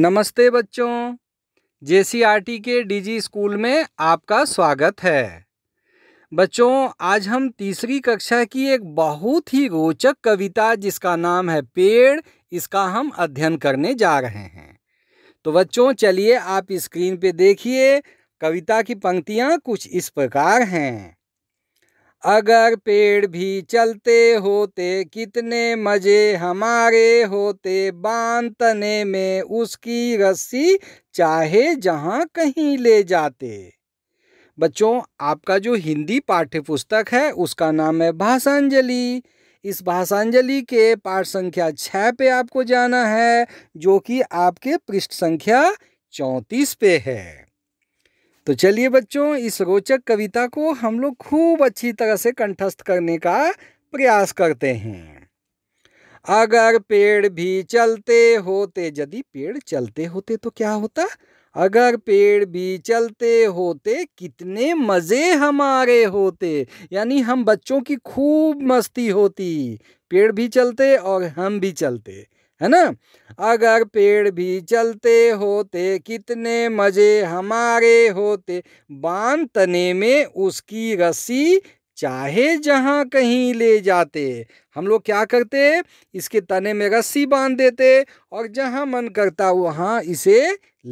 नमस्ते बच्चों जे के डीजी स्कूल में आपका स्वागत है बच्चों आज हम तीसरी कक्षा की एक बहुत ही रोचक कविता जिसका नाम है पेड़ इसका हम अध्ययन करने जा रहे हैं तो बच्चों चलिए आप स्क्रीन पे देखिए कविता की पंक्तियाँ कुछ इस प्रकार हैं अगर पेड़ भी चलते होते कितने मज़े हमारे होते बांधने तने में उसकी रस्सी चाहे जहाँ कहीं ले जाते बच्चों आपका जो हिंदी पाठ्य पुस्तक है उसका नाम है भाषांजलि इस भाषांजलि के पाठ संख्या छः पे आपको जाना है जो कि आपके पृष्ठ संख्या चौंतीस पे है तो चलिए बच्चों इस रोचक कविता को हम लोग खूब अच्छी तरह से कंठस्थ करने का प्रयास करते हैं अगर पेड़ भी चलते होते यदि पेड़ चलते होते तो क्या होता अगर पेड़ भी चलते होते कितने मज़े हमारे होते यानी हम बच्चों की खूब मस्ती होती पेड़ भी चलते और हम भी चलते है ना अगर पेड़ भी चलते होते कितने मज़े हमारे होते बांध तने में उसकी रस्सी चाहे जहाँ कहीं ले जाते हम लोग क्या करते इसके तने में रस्सी बांध देते और जहाँ मन करता वहाँ इसे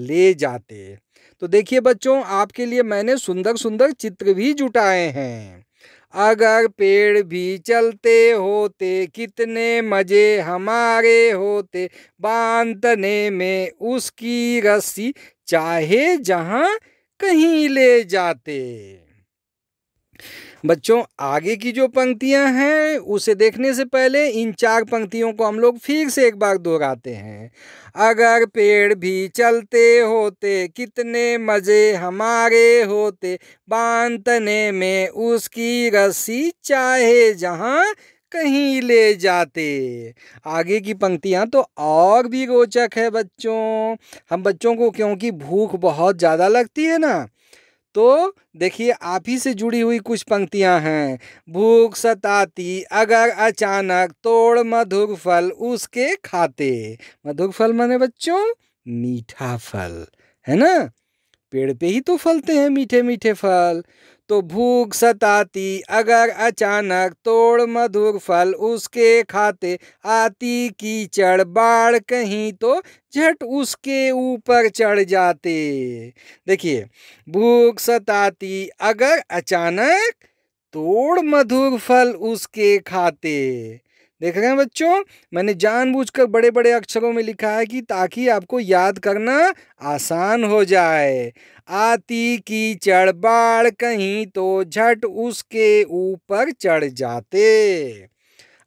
ले जाते तो देखिए बच्चों आपके लिए मैंने सुंदर सुंदर चित्र भी जुटाए हैं अगर पेड़ भी चलते होते कितने मज़े हमारे होते बांधने में उसकी रस्सी चाहे जहाँ कहीं ले जाते बच्चों आगे की जो पंक्तियां हैं उसे देखने से पहले इन चार पंक्तियों को हम लोग फिर से एक बार दोहराते हैं अगर पेड़ भी चलते होते कितने मज़े हमारे होते बांधने में उसकी रस्सी चाहे जहाँ कहीं ले जाते आगे की पंक्तियाँ तो और भी रोचक है बच्चों हम बच्चों को क्योंकि भूख बहुत ज़्यादा लगती है ना तो देखिए आप ही से जुड़ी हुई कुछ पंक्तियां हैं भूख सताती अगर अचानक तोड़ मधुर फल उसके खाते मधुर फल माने बच्चों मीठा फल है ना पेड़ पे ही तो फलते हैं मीठे मीठे फल तो भूख सताती अगर अचानक तोड़ मधुर फल उसके खाते आती कीचड़ बाढ़ कहीं तो झट उसके ऊपर चढ़ जाते देखिए भूख सताती अगर अचानक तोड़ मधुर फल उसके खाते देख रहे हैं बच्चों मैंने जानबूझकर बड़े बड़े अक्षरों में लिखा है कि ताकि आपको याद करना आसान हो जाए आती की चढ़ बाढ़ कहीं तो झट उसके ऊपर चढ़ जाते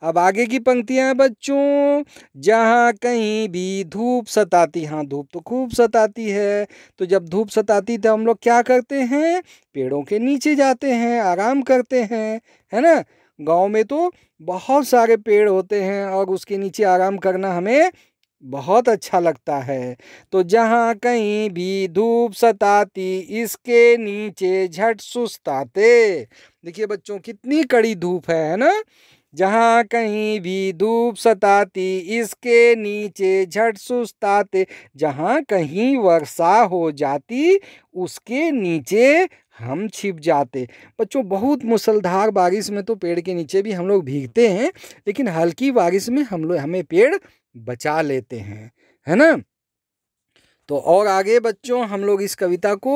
अब आगे की पंक्तियां बच्चों जहाँ कहीं भी धूप सताती हाँ धूप तो खूब सताती है तो जब धूप सताती तो हम लोग क्या करते हैं पेड़ों के नीचे जाते हैं आराम करते हैं है ना गांव में तो बहुत सारे पेड़ होते हैं और उसके नीचे आराम करना हमें बहुत अच्छा लगता है तो जहाँ कहीं भी धूप सताती इसके नीचे झट सुस्ताते देखिए बच्चों कितनी कड़ी धूप है है ना जहाँ कहीं भी धूप सताती इसके नीचे झट सुस्ताते जहाँ कहीं वर्षा हो जाती उसके नीचे हम छिप जाते बच्चों बहुत मुसलधार बारिश में तो पेड़ के नीचे भी हम लोग भीगते हैं लेकिन हल्की बारिश में हम लोग हमें पेड़ बचा लेते हैं है ना तो और आगे बच्चों हम लोग इस कविता को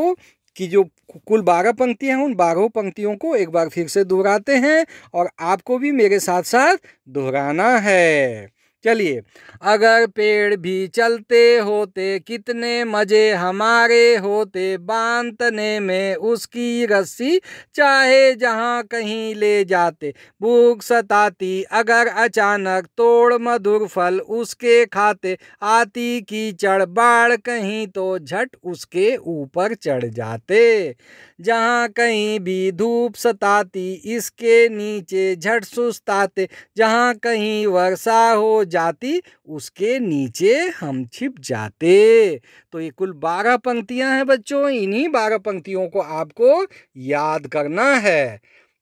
कि जो कुल बारह पंक्तियाँ हैं उन बारहों पंक्तियों को एक बार फिर से दोहराते हैं और आपको भी मेरे साथ साथ दोहराना है चलिए अगर पेड़ भी चलते होते कितने मज़े हमारे होते बांधने में उसकी रस्सी चाहे जहाँ कहीं ले जाते भूख सताती अगर अचानक तोड़ मधुर फल उसके खाते आती की चढ़ बाढ़ कहीं तो झट उसके ऊपर चढ़ जाते जहाँ कहीं भी धूप सताती इसके नीचे झट सुस्ताते जहाँ कहीं वर्षा हो जाती उसके नीचे हम छिप जाते तो ये कुल बारह पंक्तियां हैं बच्चों इन्हीं बारह पंक्तियों को आपको याद करना है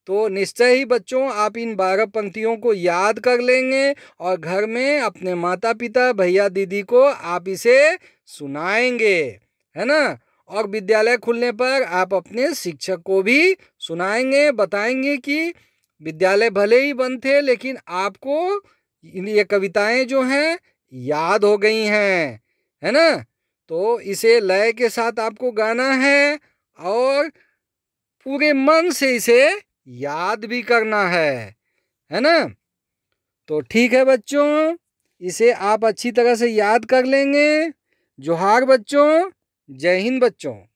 तो निश्चय ही बच्चों आप इन बारह पंक्तियों को याद कर लेंगे और घर में अपने माता पिता भैया दीदी को आप इसे सुनाएंगे है ना और विद्यालय खुलने पर आप अपने शिक्षक को भी सुनाएंगे बताएंगे कि विद्यालय भले ही बंद थे लेकिन आपको ये कविताएं जो हैं याद हो गई हैं है ना तो इसे लय के साथ आपको गाना है और पूरे मन से इसे याद भी करना है है ना तो ठीक है बच्चों इसे आप अच्छी तरह से याद कर लेंगे जोहार बच्चों जय हिंद बच्चों